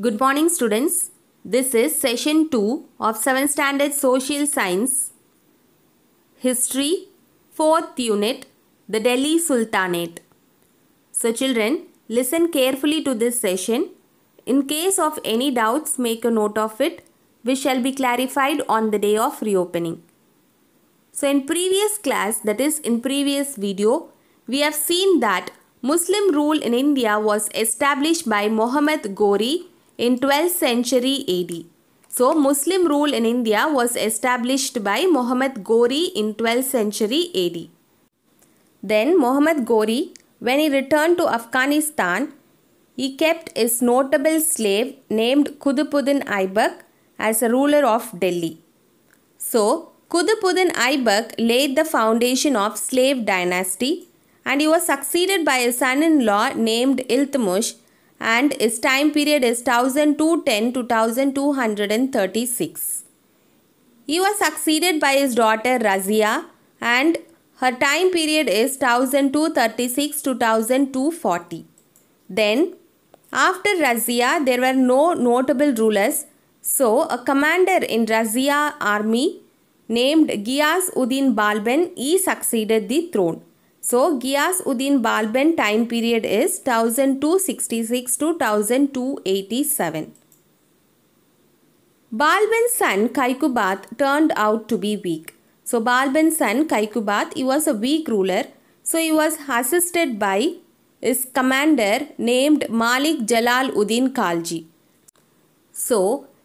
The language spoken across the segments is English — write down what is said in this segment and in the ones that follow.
Good morning students. This is session 2 of 7th standard social science history 4th unit the Delhi Sultanate. So children listen carefully to this session. In case of any doubts make a note of it which shall be clarified on the day of reopening. So in previous class that is in previous video we have seen that Muslim rule in India was established by Mohammad Ghori in 12th century AD. So Muslim rule in India was established by Muhammad Ghori in 12th century AD. Then Muhammad Ghori, when he returned to Afghanistan, he kept his notable slave named Qutbuddin Aibak as a ruler of Delhi. So Qutbuddin Aibak laid the foundation of slave dynasty and he was succeeded by a son-in-law named Iltutmush and its time period is 1210 to 1236. He was succeeded by his daughter Razia and her time period is 1236 to 1240. Then, after Razia, there were no notable rulers, so a commander in Razia army named Giyas Udin Balban, he succeeded the throne. So Gias uddin Balban time period is 1266 to 1287. Balban's son Kaikubat turned out to be weak. So Balban's son Kaikubat, he was a weak ruler. So he was assisted by his commander named Malik Jalal-Uddin Khalji. So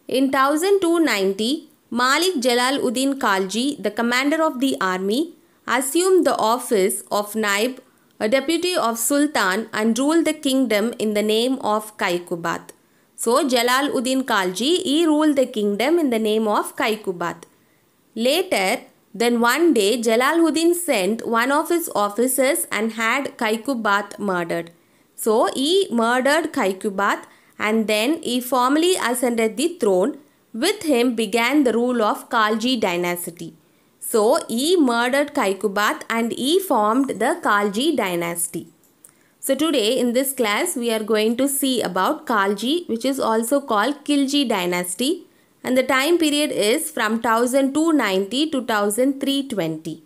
in 1290, Malik Jalal-Uddin Khalji, the commander of the army, assumed the office of Naib, a deputy of Sultan, and ruled the kingdom in the name of Kaikubat. So Jalaluddin Khalji, he ruled the kingdom in the name of Kaikubat. Later, then one day Jalaluddin sent one of his officers and had Kaikubat murdered. So he murdered Kaikubat and then he formally ascended the throne. With him began the rule of Khalji dynasty. So he murdered Kaikubat and he formed the Kalji dynasty. So today in this class we are going to see about Kalji which is also called Kilji dynasty and the time period is from 1290 to 1320.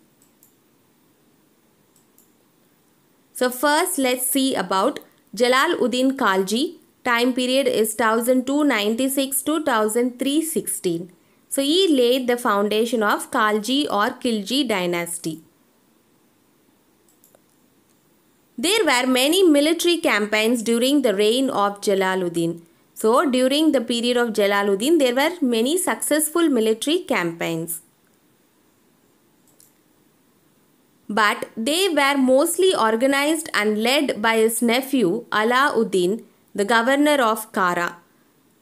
So first let's see about Jalal Din Kalji. Time period is 1296 to 1316. So he laid the foundation of Khalji or Kilji dynasty. There were many military campaigns during the reign of Jalaluddin. So during the period of Jalaluddin, there were many successful military campaigns. But they were mostly organized and led by his nephew Alauddin, the governor of Kara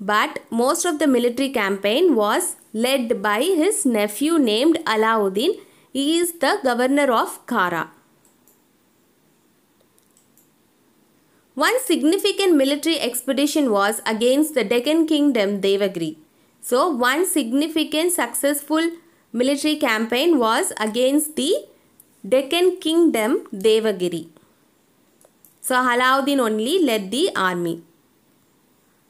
but most of the military campaign was led by his nephew named Alauddin. He is the governor of Kara. One significant military expedition was against the Deccan kingdom Devagiri. So, one significant successful military campaign was against the Deccan kingdom Devagiri. So, Din only led the army.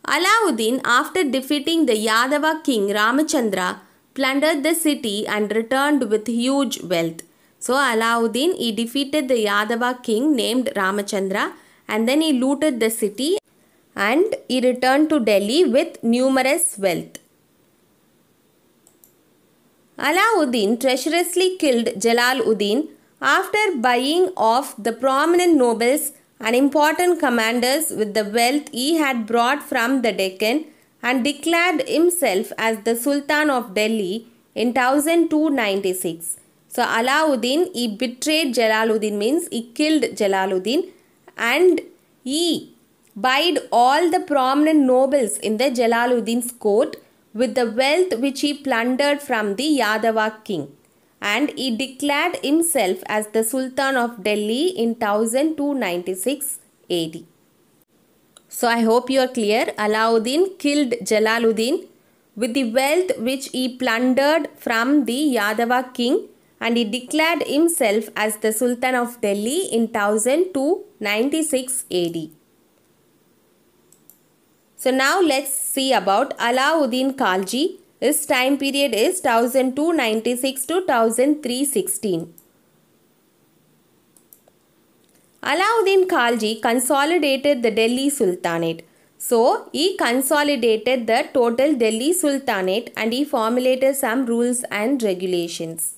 Alauddin, after defeating the Yadava king Ramachandra, plundered the city and returned with huge wealth. So Alauddin, he defeated the Yadava king named Ramachandra and then he looted the city and he returned to Delhi with numerous wealth. Alauddin treacherously killed Jalaluddin after buying off the prominent nobles and important commanders with the wealth he had brought from the Deccan and declared himself as the Sultan of Delhi in 1296. So Alauddin, he betrayed Jalaluddin means he killed Jalaluddin and he buyed all the prominent nobles in the Jalaluddin's court with the wealth which he plundered from the Yadava king and he declared himself as the Sultan of Delhi in 1296 AD. So I hope you are clear. Alauddin killed Jalaluddin with the wealth which he plundered from the Yadava king and he declared himself as the Sultan of Delhi in 1296 AD. So now let's see about Alauddin Khalji his time period is 1296 to 1316. Alauddin Khalji consolidated the Delhi Sultanate. So, he consolidated the total Delhi Sultanate and he formulated some rules and regulations.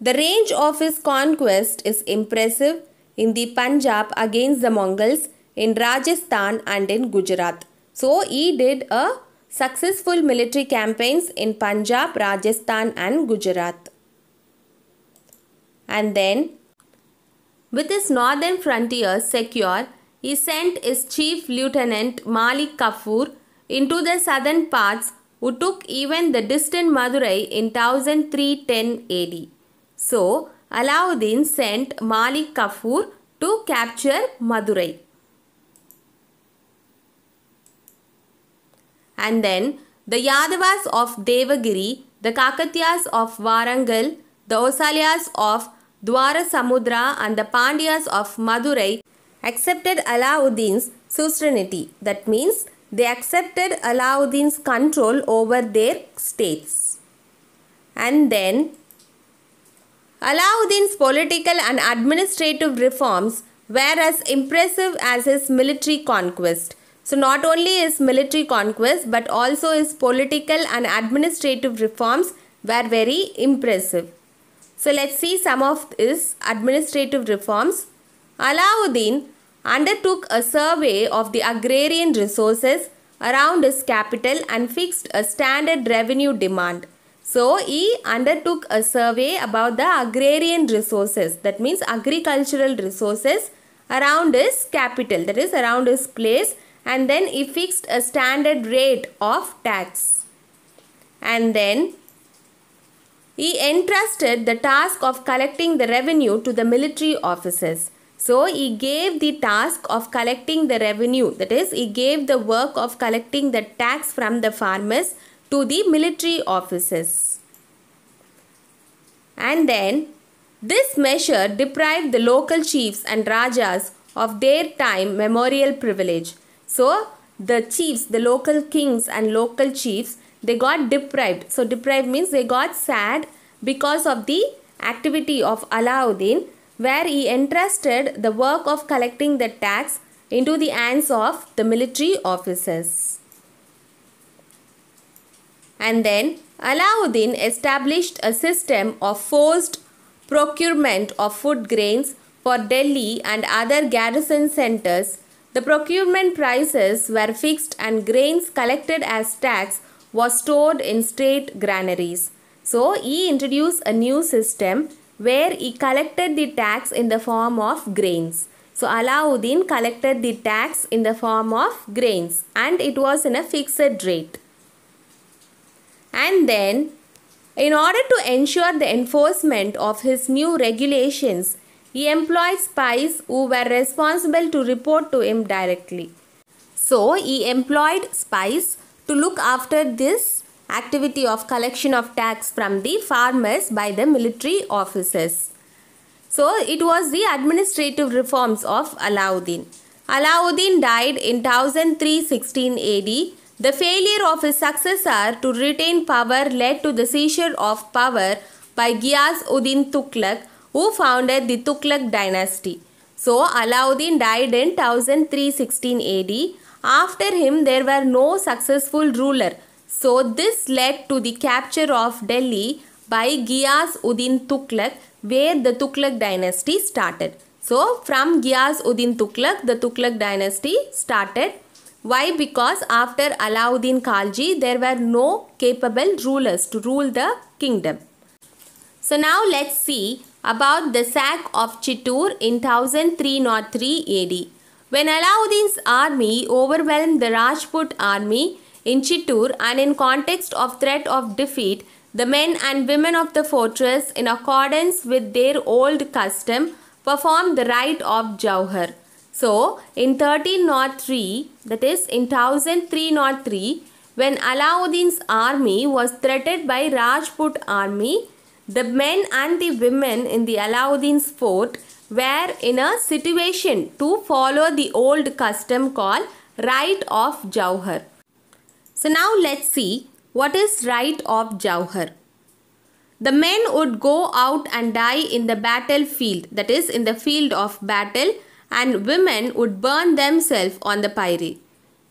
The range of his conquest is impressive in the Punjab against the Mongols, in Rajasthan and in Gujarat. So, he did a successful military campaigns in Punjab, Rajasthan and Gujarat. And then, with his northern frontier secure, he sent his chief lieutenant Malik Kafur into the southern parts who took even the distant Madurai in 1310 AD. So, Alauddin sent Malik Kafur to capture Madurai. and then the Yadavas of Devagiri, the Kakatiyas of Warangal, the Osalyas of Dwara Samudra, and the Pandyas of Madurai accepted Alauddin's suzerainty. That means they accepted Alauddin's control over their states. And then Alauddin's political and administrative reforms were as impressive as his military conquest. So not only his military conquest but also his political and administrative reforms were very impressive. So let's see some of his administrative reforms. Alauddin undertook a survey of the agrarian resources around his capital and fixed a standard revenue demand. So he undertook a survey about the agrarian resources that means agricultural resources around his capital that is around his place and then he fixed a standard rate of tax. And then he entrusted the task of collecting the revenue to the military officers. So he gave the task of collecting the revenue, that is, he gave the work of collecting the tax from the farmers to the military officers. And then this measure deprived the local chiefs and rajas of their time memorial privilege. So the chiefs, the local kings and local chiefs, they got deprived. So deprived means they got sad because of the activity of Alauddin where he entrusted the work of collecting the tax into the hands of the military officers. And then Alauddin established a system of forced procurement of food grains for Delhi and other garrison centers the procurement prices were fixed and grains collected as tax was stored in state granaries. So he introduced a new system where he collected the tax in the form of grains. So Alauddin collected the tax in the form of grains and it was in a fixed rate. And then in order to ensure the enforcement of his new regulations, he employed spies who were responsible to report to him directly. So he employed spies to look after this activity of collection of tax from the farmers by the military officers. So it was the administrative reforms of Alauddin. Alauddin died in 1316 AD. The failure of his successor to retain power led to the seizure of power by Ghiyas-Uddin Tughlaq who founded the Tughlaq dynasty. So Alauddin died in 1316 AD. After him, there were no successful ruler. So this led to the capture of Delhi by Giyas-Uddin Tughlaq where the Tughlaq dynasty started. So from Giyas-Uddin Tughlaq, the Tughlaq dynasty started. Why? Because after Alauddin Khalji, there were no capable rulers to rule the kingdom. So now let's see about the sack of Chittoor in 1303 AD. When Alauddin's army overwhelmed the Rajput army in Chittoor and in context of threat of defeat, the men and women of the fortress, in accordance with their old custom, performed the rite of Jauhar. So, in 1303, that is in 1303, when Alauddin's army was threatened by Rajput army, the men and the women in the Alauddin's fort were in a situation to follow the old custom called right of Jauhar. So now let's see what is right of Jauhar. The men would go out and die in the battlefield, that is, in the field of battle, and women would burn themselves on the pyre.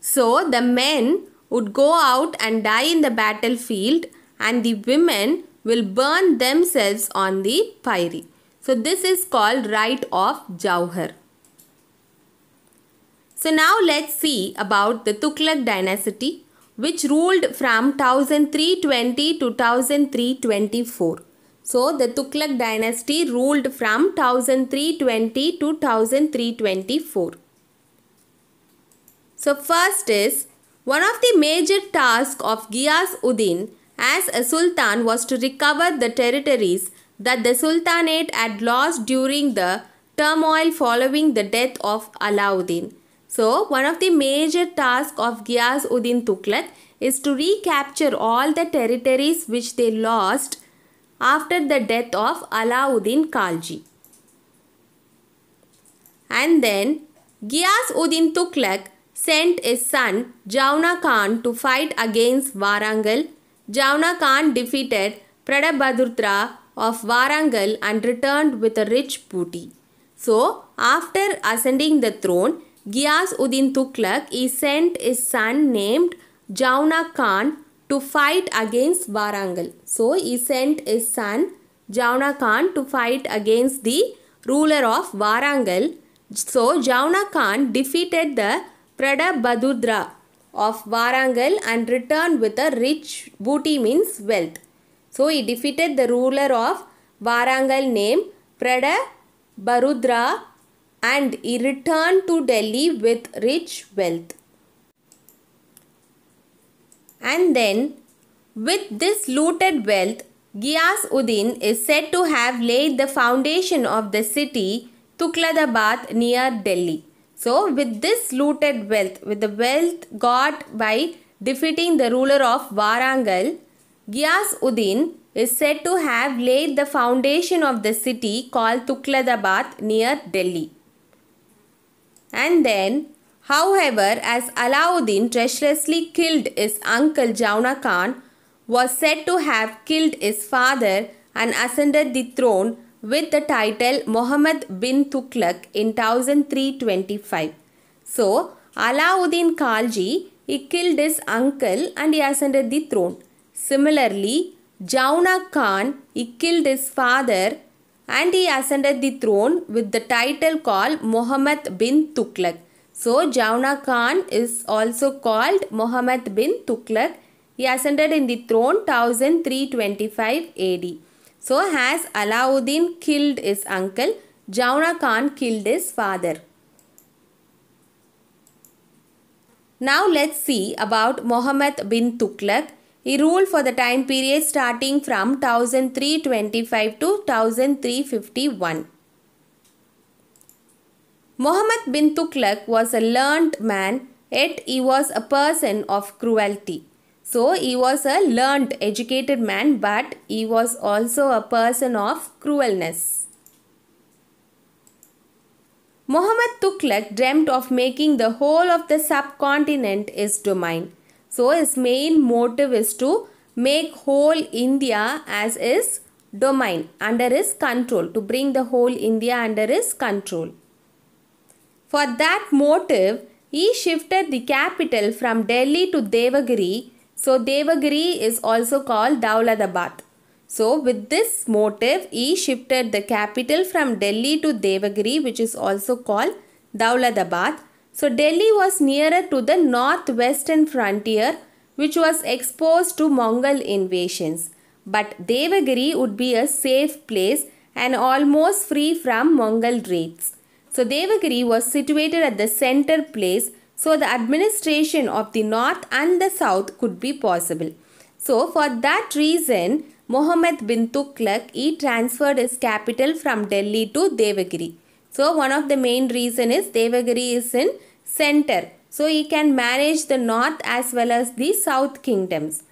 So the men would go out and die in the battlefield, and the women will burn themselves on the pyre. So this is called rite of Jauhar. So now let's see about the Tughlaq dynasty which ruled from 1320 to 1324. So the Tughlaq dynasty ruled from 1320 to 1324. So first is one of the major tasks of Ghiyas uddin as a sultan was to recover the territories that the sultanate had lost during the turmoil following the death of Alauddin. So, one of the major tasks of Ghias Uddin Tughlaq is to recapture all the territories which they lost after the death of Alauddin Khalji. And then Ghias Uddin Tughlaq sent his son Jauna Khan to fight against Warangal Jauna Khan defeated Pradabhadutra of Varangal and returned with a rich booty. So, after ascending the throne, Giyas Uddin Tughlaq he sent his son named Jauna Khan to fight against Varangal. So, he sent his son Jauna Khan to fight against the ruler of Varangal. So, Jauna Khan defeated the Pradabhadudra of Varangal and returned with a rich booty means wealth. So he defeated the ruler of Varangal named Prada Barudra and he returned to Delhi with rich wealth. And then with this looted wealth, Giyas Uddin is said to have laid the foundation of the city Tukladabad near Delhi. So with this looted wealth, with the wealth got by defeating the ruler of Varangal, Giyas-Uddin is said to have laid the foundation of the city called Tukladabad near Delhi. And then, however, as Alauddin treacherously killed his uncle Jauna Khan, was said to have killed his father and ascended the throne with the title Muhammad bin Tughlaq in 1325. So, Alauddin Khalji, he killed his uncle and he ascended the throne. Similarly, Jauna Khan, he killed his father and he ascended the throne with the title called Muhammad bin Tughlaq. So, Jauna Khan is also called Muhammad bin Tughlaq. He ascended in the throne 1325 AD. So has Alauddin killed his uncle? Jauna Khan killed his father. Now let's see about Mohammed bin Tughlaq. He ruled for the time period starting from 1325 to 1351. Mohammed bin Tughlaq was a learned man, yet he was a person of cruelty. So he was a learned, educated man, but he was also a person of cruelness. Muhammad Tughlaq dreamt of making the whole of the subcontinent his domain. So his main motive is to make whole India as his domain under his control, to bring the whole India under his control. For that motive, he shifted the capital from Delhi to Devagiri so Devagiri is also called Dauladabad. So with this motive, he shifted the capital from Delhi to Devagiri which is also called Dauladabad. So Delhi was nearer to the northwestern frontier which was exposed to Mongol invasions. But Devagiri would be a safe place and almost free from Mongol raids. So Devagiri was situated at the center place so the administration of the north and the south could be possible. So for that reason, Mohammed bin Tughlaq, he transferred his capital from Delhi to Devagiri. So one of the main reason is Devagiri is in center. So he can manage the north as well as the south kingdoms.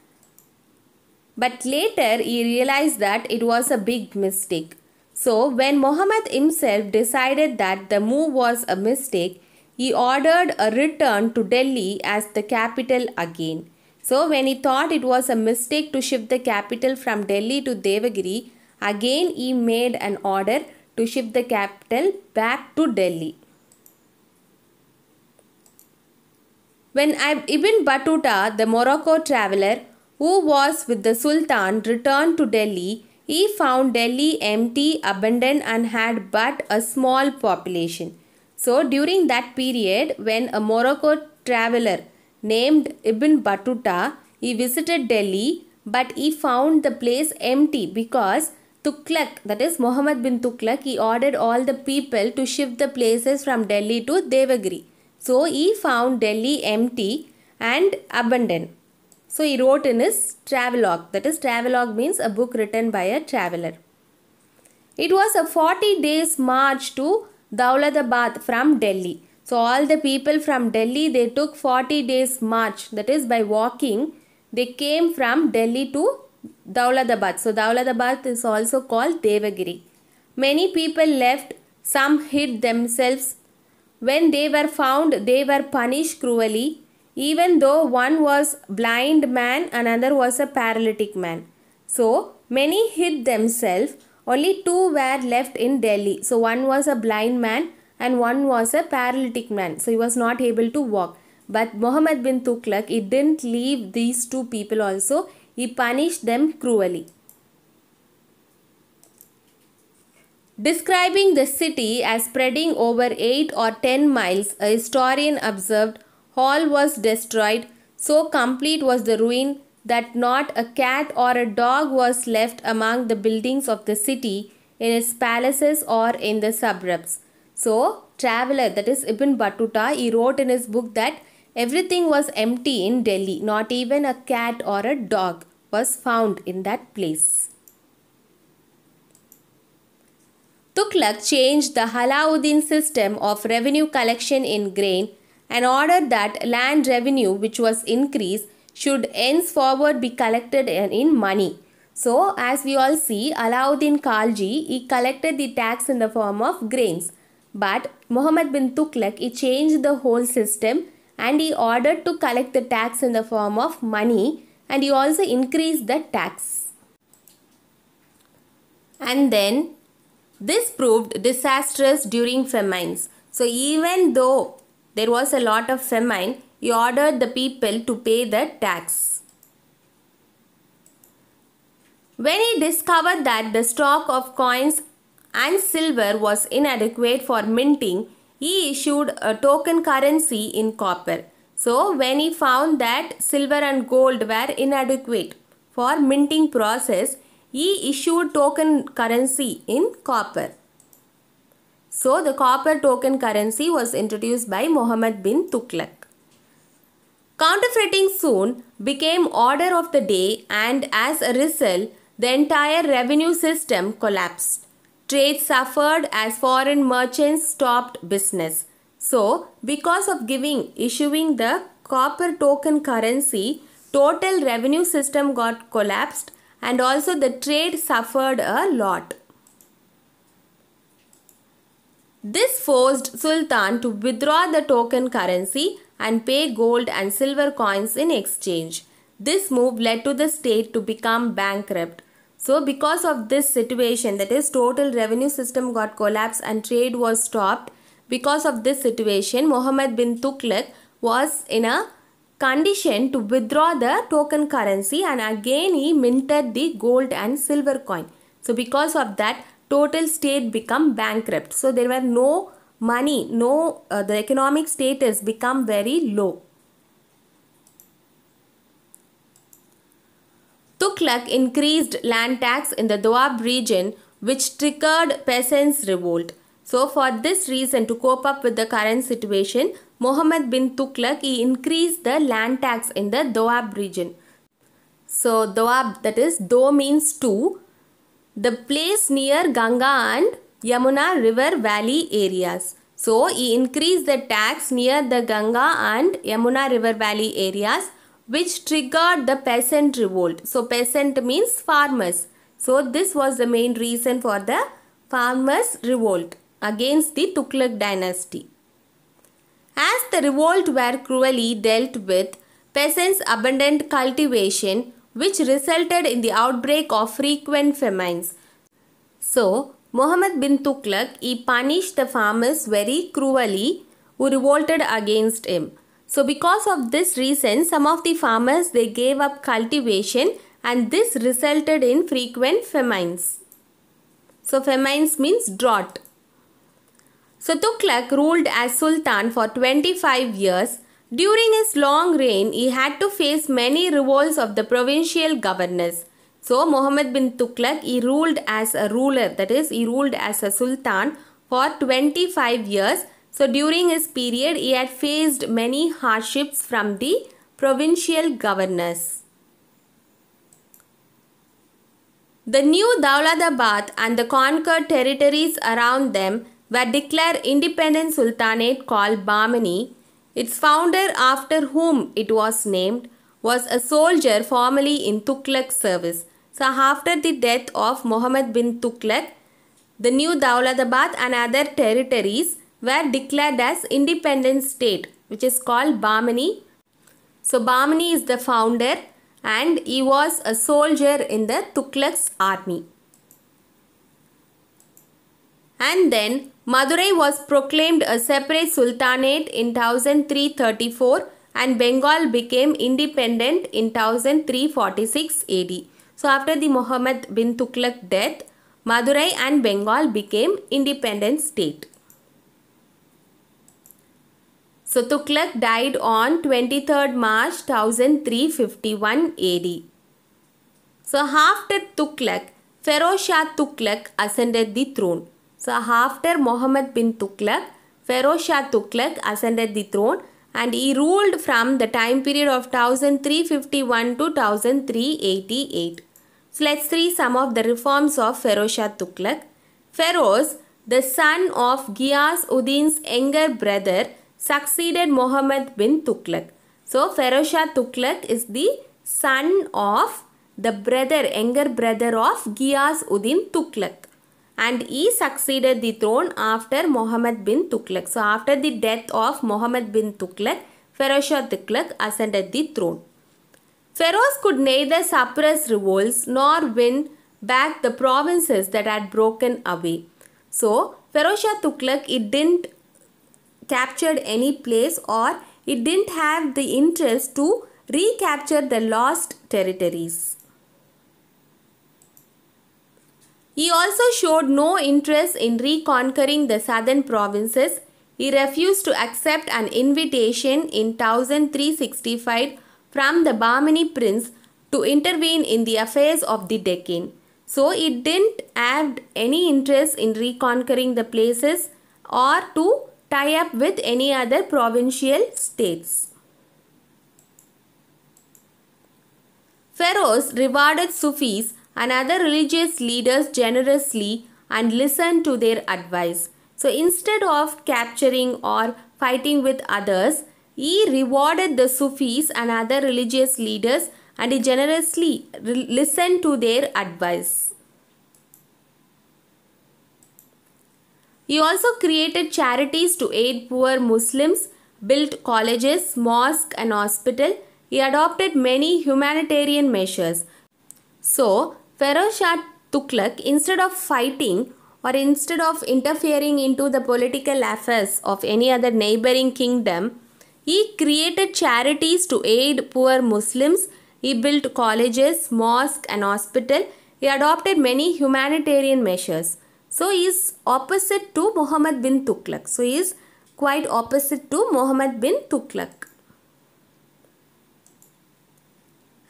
But later he realized that it was a big mistake. So when Mohammed himself decided that the move was a mistake, he ordered a return to Delhi as the capital again. So, when he thought it was a mistake to shift the capital from Delhi to Devagiri, again he made an order to shift the capital back to Delhi. When Ibn Battuta, the Morocco traveler who was with the Sultan, returned to Delhi, he found Delhi empty, abandoned, and had but a small population. So during that period, when a Morocco traveler named Ibn Battuta, he visited Delhi, but he found the place empty because Tughlaq, that is Muhammad bin Tughlaq, he ordered all the people to shift the places from Delhi to Devagiri. So he found Delhi empty and abandoned. So he wrote in his travelogue, that is travelogue means a book written by a traveler. It was a 40 days march to Daulabad from Delhi. So all the people from Delhi, they took 40 days march, that is by walking. They came from Delhi to Dauladabad. So Dauladabad is also called Devagiri. Many people left, some hid themselves. When they were found, they were punished cruelly, even though one was blind man, another was a paralytic man. So many hid themselves only two were left in Delhi. So one was a blind man and one was a paralytic man. So he was not able to walk. But Muhammad bin Tughlaq, he didn't leave these two people also. He punished them cruelly. Describing the city as spreading over 8 or 10 miles, a historian observed, Hall was destroyed, so complete was the ruin that not a cat or a dog was left among the buildings of the city, in its palaces or in the suburbs. So, traveler, that is Ibn Battuta, he wrote in his book that everything was empty in Delhi, not even a cat or a dog was found in that place. Tughlaq changed the Halauddin system of revenue collection in grain and ordered that land revenue, which was increased, should henceforward be collected in money. So, as we all see, Alauddin Khalji, he collected the tax in the form of grains. But Muhammad bin Tughlaq, he changed the whole system and he ordered to collect the tax in the form of money and he also increased the tax. And then, this proved disastrous during famines. So, even though there was a lot of famine, he ordered the people to pay the tax. When he discovered that the stock of coins and silver was inadequate for minting, he issued a token currency in copper. So, when he found that silver and gold were inadequate for minting process, he issued token currency in copper. So, the copper token currency was introduced by Mohammed bin Tughlaq. Counterfeiting soon became order of the day and as a result, the entire revenue system collapsed. Trade suffered as foreign merchants stopped business. So, because of giving issuing the copper token currency, total revenue system got collapsed and also the trade suffered a lot. This forced Sultan to withdraw the token currency and pay gold and silver coins in exchange. This move led to the state to become bankrupt. So because of this situation that is total revenue system got collapsed and trade was stopped. Because of this situation Mohammed bin Tughlaq was in a condition to withdraw the token currency and again he minted the gold and silver coin. So because of that total state become bankrupt. So there were no money, no, uh, the economic status become very low. tuklak increased land tax in the Doab region which triggered peasants' revolt. So for this reason to cope up with the current situation, Mohammed bin tuklak he increased the land tax in the Doab region. So Doab that is Do means two. The place near Ganga and Yamuna river valley areas. So he increased the tax near the Ganga and Yamuna river valley areas which triggered the peasant revolt. So peasant means farmers. So this was the main reason for the farmers revolt against the Tukluk dynasty. As the revolt were cruelly dealt with, peasants' abandoned cultivation, which resulted in the outbreak of frequent famines. So, Mohammed bin Tughlaq, he punished the farmers very cruelly who revolted against him. So because of this reason, some of the farmers they gave up cultivation and this resulted in frequent famines. So famines means drought. So Tughlaq ruled as Sultan for 25 years. During his long reign, he had to face many revolts of the provincial governors. So Muhammad bin Tughlaq, he ruled as a ruler, that is, he ruled as a sultan for 25 years. So during his period, he had faced many hardships from the provincial governors. The new Dauladabad and the conquered territories around them were declared independent sultanate called Bahmani. Its founder, after whom it was named, was a soldier formerly in Tughlaq's service. So after the death of Mohammed bin Tughlaq, the new Dauladabad and other territories were declared as independent state which is called Bahmani. So Bahmani is the founder and he was a soldier in the Tughlaq's army. And then Madurai was proclaimed a separate sultanate in 1334 and Bengal became independent in 1346 AD. So after the Muhammad bin Tughlaq death, Madurai and Bengal became independent state. So Tughlaq died on 23rd March 1351 AD. So after Tughlaq, Feroz Shah Tughlaq ascended the throne. So after Muhammad bin Tughlaq, Feroz Shah Tughlaq ascended the throne and he ruled from the time period of 1351 to 1388. So let's see some of the reforms of Feroz Shah Tughlaq. Feroz, the son of Ghiyas Uddin's younger brother, succeeded Mohammed bin Tughlaq. So Feroz Shah Tughlaq is the son of the brother, younger brother of Ghiyas Uddin Tughlaq. And he succeeded the throne after Mohammed bin Tughlaq. So after the death of Mohammed bin Tughlaq, Feroz Shah Tughlaq ascended the throne. Feroz could neither suppress revolts nor win back the provinces that had broken away. So, Feroz Shah Tughlaq, it didn't captured any place or it didn't have the interest to recapture the lost territories. He also showed no interest in reconquering the southern provinces. He refused to accept an invitation in 1365 from the Bahmani prince to intervene in the affairs of the Deccan. So it didn't have any interest in reconquering the places or to tie up with any other provincial states. Pharaohs rewarded Sufis and other religious leaders generously and listened to their advice. So instead of capturing or fighting with others, he rewarded the Sufis and other religious leaders and he generously listened to their advice. He also created charities to aid poor Muslims, built colleges, mosque and hospital. He adopted many humanitarian measures. So, Feroz Shah Tughlaq, instead of fighting or instead of interfering into the political affairs of any other neighboring kingdom, he created charities to aid poor Muslims. He built colleges, mosque and hospital. He adopted many humanitarian measures. So he is opposite to Muhammad bin Tughlaq. So he is quite opposite to Muhammad bin Tughlaq.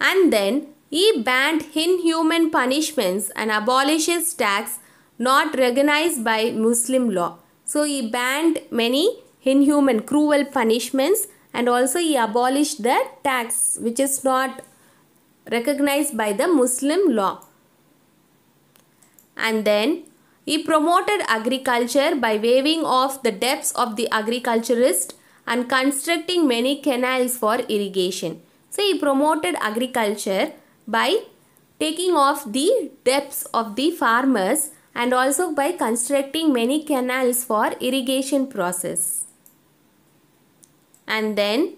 And then he banned inhuman punishments and abolishes tax not recognized by Muslim law. So he banned many inhuman cruel punishments and also he abolished the tax which is not recognized by the Muslim law. And then he promoted agriculture by waiving off the debts of the agriculturist and constructing many canals for irrigation. So he promoted agriculture by taking off the debts of the farmers and also by constructing many canals for irrigation process and then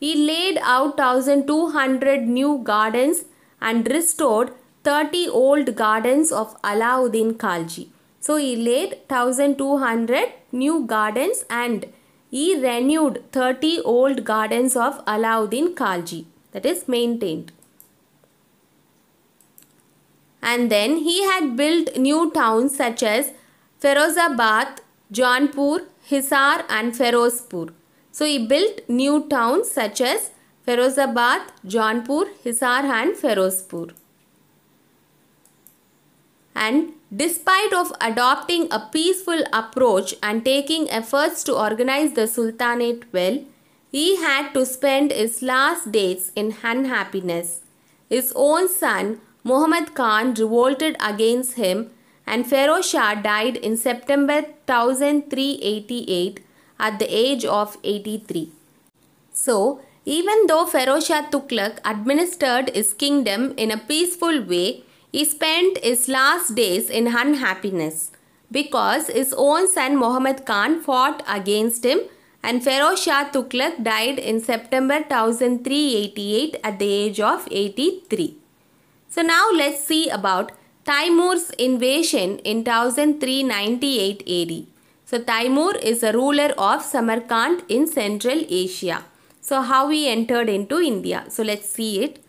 he laid out 1200 new gardens and restored 30 old gardens of Alauddin Khalji. So he laid 1200 new gardens and he renewed 30 old gardens of Alauddin Khalji that is maintained. And then he had built new towns such as Ferozabad, Jaunpur, Hisar and Ferozpur. So he built new towns such as Ferozabad, Jaunpur, Hisar and Ferozpur. And despite of adopting a peaceful approach and taking efforts to organize the Sultanate well, he had to spend his last days in unhappiness. His own son, Muhammad Khan, revolted against him and Feroz Shah died in September 1388 at the age of 83. So, even though Feroz Shah Tughlaq administered his kingdom in a peaceful way, he spent his last days in unhappiness because his own son Muhammad Khan fought against him and Feroz Shah Tughlaq died in September 1388 at the age of 83. So now let's see about Timur's invasion in 1398 AD. So Timur is a ruler of Samarkand in Central Asia. So how he entered into India. So let's see it.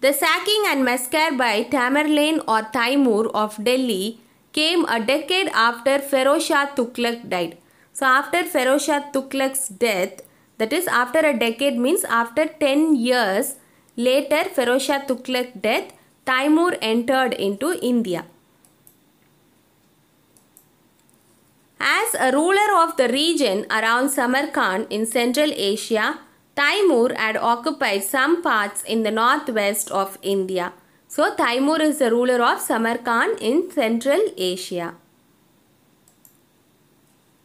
The sacking and massacre by Tamerlane or Timur of Delhi came a decade after Feroz Shah Tughlaq died. So after Feroz Shah Tughlaq's death, that is after a decade means after 10 years later Feroz Shah death, Timur entered into India. As a ruler of the region around Samarkand in Central Asia, Timur had occupied some parts in the northwest of India. So Timur is the ruler of Samarkand in Central Asia.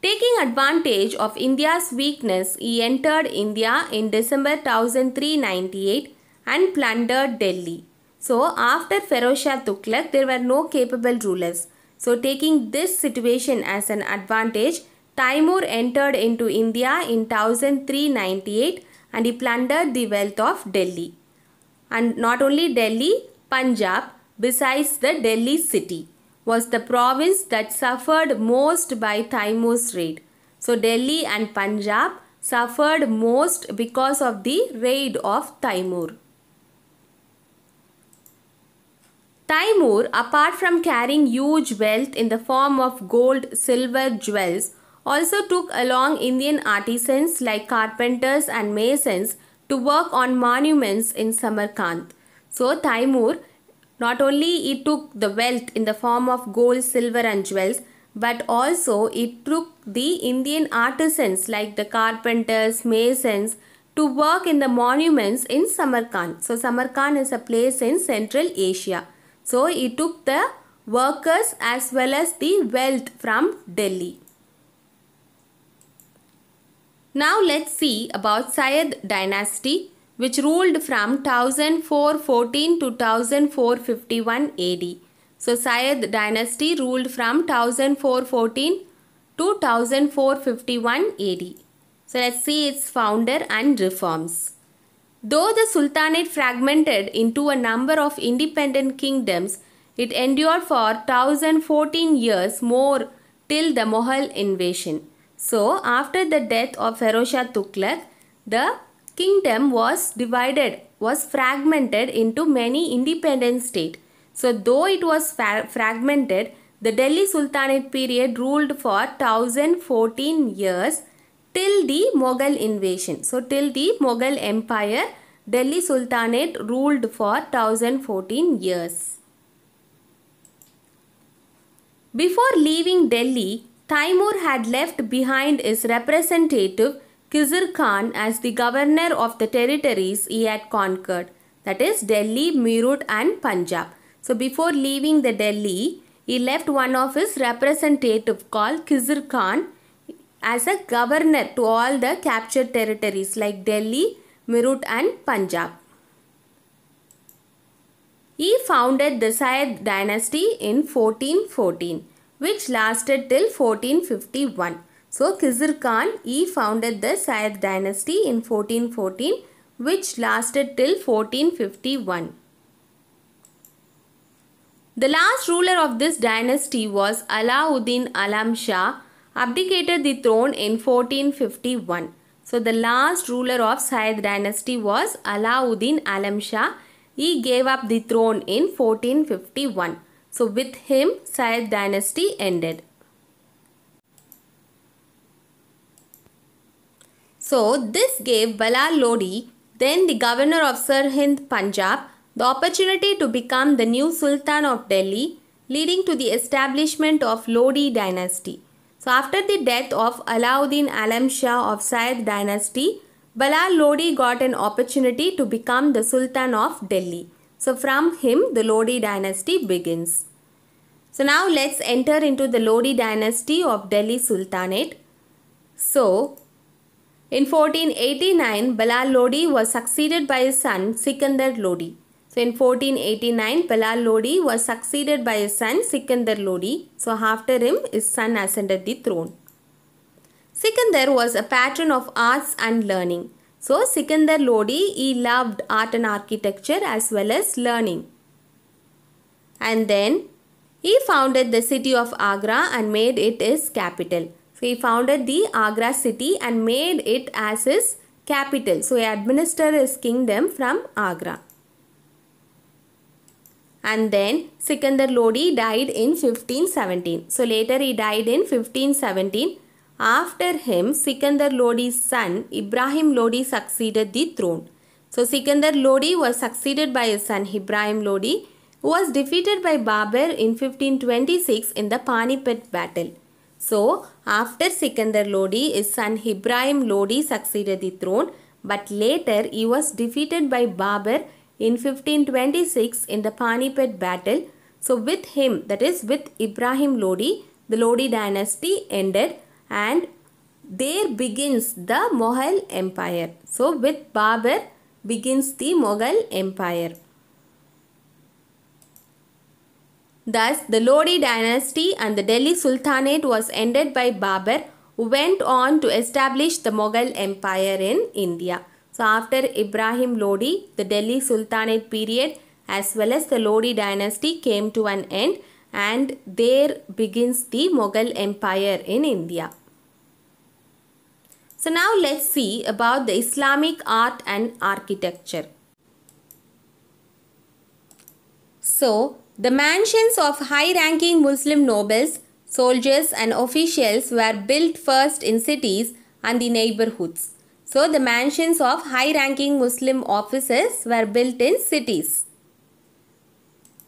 Taking advantage of India's weakness, he entered India in December 1398 and plundered Delhi. So after Feroz Shah Tughlaq, there were no capable rulers. So taking this situation as an advantage, Timur entered into India in 1398 and he plundered the wealth of Delhi. And not only Delhi, Punjab, besides the Delhi city, was the province that suffered most by Timur's raid. So Delhi and Punjab suffered most because of the raid of Timur. Timur, apart from carrying huge wealth in the form of gold, silver, jewels, also took along Indian artisans like carpenters and masons to work on monuments in Samarkand. So Timur not only he took the wealth in the form of gold, silver and jewels but also he took the Indian artisans like the carpenters, masons to work in the monuments in Samarkand. So Samarkand is a place in Central Asia. So he took the workers as well as the wealth from Delhi. Now let's see about Sayed dynasty which ruled from 1414 to 1451 AD. So Sayed dynasty ruled from 1414 to 1451 AD. So let's see its founder and reforms. Though the Sultanate fragmented into a number of independent kingdoms, it endured for 1014 years more till the Mughal invasion. So, after the death of Ferozshah Tughlaq, the kingdom was divided, was fragmented into many independent states. So, though it was fragmented, the Delhi Sultanate period ruled for 1014 years till the Mughal invasion. So till the Mughal Empire, Delhi Sultanate ruled for 1014 years. Before leaving Delhi, Timur had left behind his representative Khizr Khan as the governor of the territories he had conquered, that is Delhi, Meerut and Punjab. So before leaving the Delhi, he left one of his representative called Khizr Khan as a governor to all the captured territories like Delhi, Meerut and Punjab. He founded the Syed dynasty in 1414 which lasted till 1451. So Khizr Khan he founded the Syed dynasty in 1414 which lasted till 1451. The last ruler of this dynasty was Alauddin Alam Shah abdicated the throne in 1451. So the last ruler of Syed dynasty was Alauddin Alam Shah. He gave up the throne in 1451. So with him Syed dynasty ended. So this gave Balal Lodi, then the governor of Sirhind Punjab, the opportunity to become the new Sultan of Delhi, leading to the establishment of Lodi dynasty. So after the death of Alauddin Alam Shah of Syed dynasty, Balal Lodi got an opportunity to become the Sultan of Delhi. So from him the Lodi dynasty begins. So now let's enter into the Lodi dynasty of Delhi Sultanate. So in 1489 Balal Lodi was succeeded by his son Sikandar Lodi. So in 1489, Belal Lodi was succeeded by his son Sikandar Lodi. So after him, his son ascended the throne. Sikandar was a patron of arts and learning. So Sikandar Lodi, he loved art and architecture as well as learning. And then he founded the city of Agra and made it his capital. So he founded the Agra city and made it as his capital. So he administered his kingdom from Agra and then Sikandar Lodi died in 1517. So later he died in 1517. After him, Sikandar Lodi's son Ibrahim Lodi succeeded the throne. So Sikandar Lodi was succeeded by his son Ibrahim Lodi who was defeated by Babur in 1526 in the Panipat battle. So after Sikandar Lodi, his son Ibrahim Lodi succeeded the throne but later he was defeated by Babur in 1526 in the Panipat battle. So with him, that is with Ibrahim Lodi, the Lodi dynasty ended and there begins the Mughal Empire. So with Babur begins the Mughal Empire. Thus, the Lodi dynasty and the Delhi Sultanate was ended by Babur who went on to establish the Mughal Empire in India. So after Ibrahim Lodi, the Delhi Sultanate period as well as the Lodi dynasty came to an end and there begins the Mughal Empire in India. So now let's see about the Islamic art and architecture. So the mansions of high-ranking Muslim nobles, soldiers and officials were built first in cities and the neighborhoods. So the mansions of high-ranking Muslim officers were built in cities.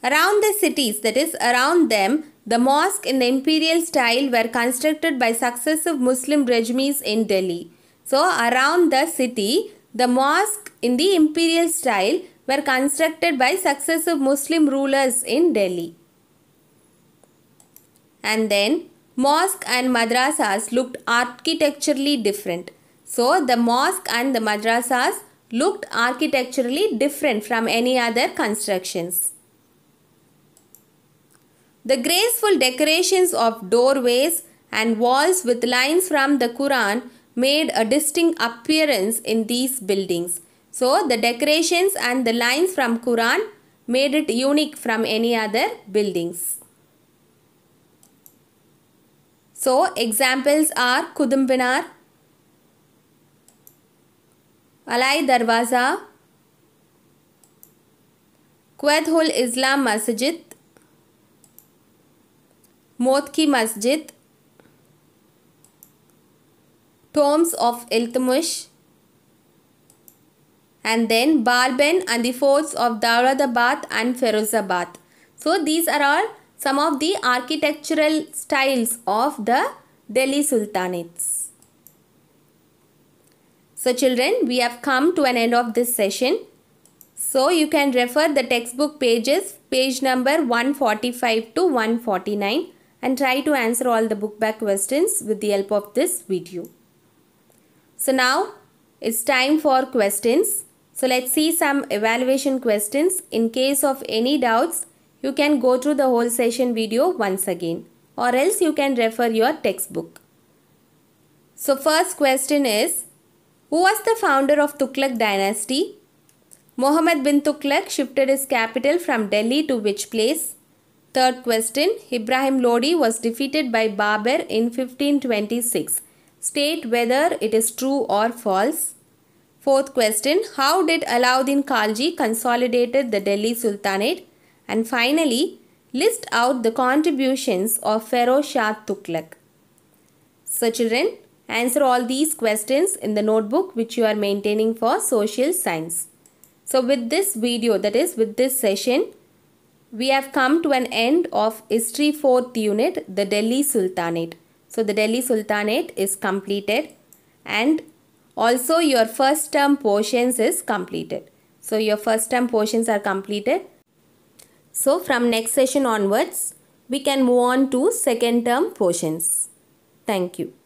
Around the cities, that is around them, the mosque in the imperial style were constructed by successive Muslim regimes in Delhi. So around the city, the mosque in the imperial style were constructed by successive Muslim rulers in Delhi. And then mosque and madrasas looked architecturally different. So the mosque and the madrasas looked architecturally different from any other constructions. The graceful decorations of doorways and walls with lines from the Quran made a distinct appearance in these buildings. So the decorations and the lines from Quran made it unique from any other buildings. So examples are Kudumbinar, अलाय दरवाज़ा क्वैदुल इस्लाम मस्जिद Moth ki Masjid tombs of Iltutmish and then Balban and the forts of Daulatabad and Firozabad so these are all some of the architectural styles of the Delhi sultanates So children, we have come to an end of this session. So you can refer the textbook pages, page number 145 to 149 and try to answer all the book back questions with the help of this video. So now it's time for questions. So let's see some evaluation questions. In case of any doubts, you can go through the whole session video once again or else you can refer your textbook. So first question is, who was the founder of Tughlaq dynasty? Mohammed bin Tughlaq shifted his capital from Delhi to which place? Third question, Ibrahim Lodi was defeated by Babur in 1526. State whether it is true or false. Fourth question, how did Alauddin Khalji consolidated the Delhi Sultanate? And finally, list out the contributions of Feroz Shah Tughlaq. So children, Answer all these questions in the notebook which you are maintaining for social science. So with this video that is with this session we have come to an end of history 4th unit the Delhi Sultanate. So the Delhi Sultanate is completed and also your first term portions is completed. So your first term portions are completed. So from next session onwards we can move on to second term portions. Thank you.